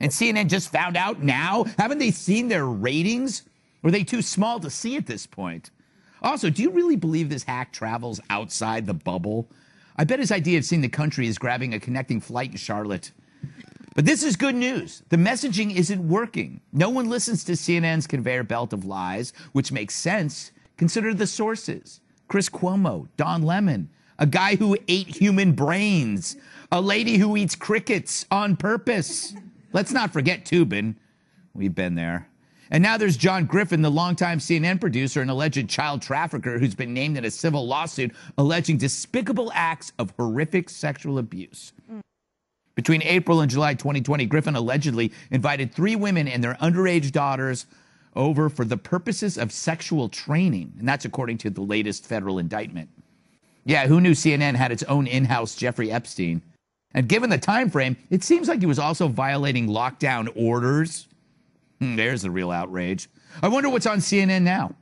And CNN just found out now? Haven't they seen their ratings? Were they too small to see at this point? Also, do you really believe this hack travels outside the bubble? I bet his idea of seeing the country is grabbing a connecting flight in Charlotte. But this is good news. The messaging isn't working. No one listens to CNN's conveyor belt of lies, which makes sense. Consider the sources Chris Cuomo, Don Lemon, a guy who ate human brains, a lady who eats crickets on purpose. Let's not forget Tubin. We've been there. And now there's John Griffin, the longtime CNN producer and alleged child trafficker who's been named in a civil lawsuit alleging despicable acts of horrific sexual abuse. Between April and July 2020, Griffin allegedly invited three women and their underage daughters over for the purposes of sexual training. And that's according to the latest federal indictment. Yeah, who knew CNN had its own in house Jeffrey Epstein? And given the time frame, it seems like he was also violating lockdown orders. Hmm, there's the real outrage. I wonder what's on CNN now.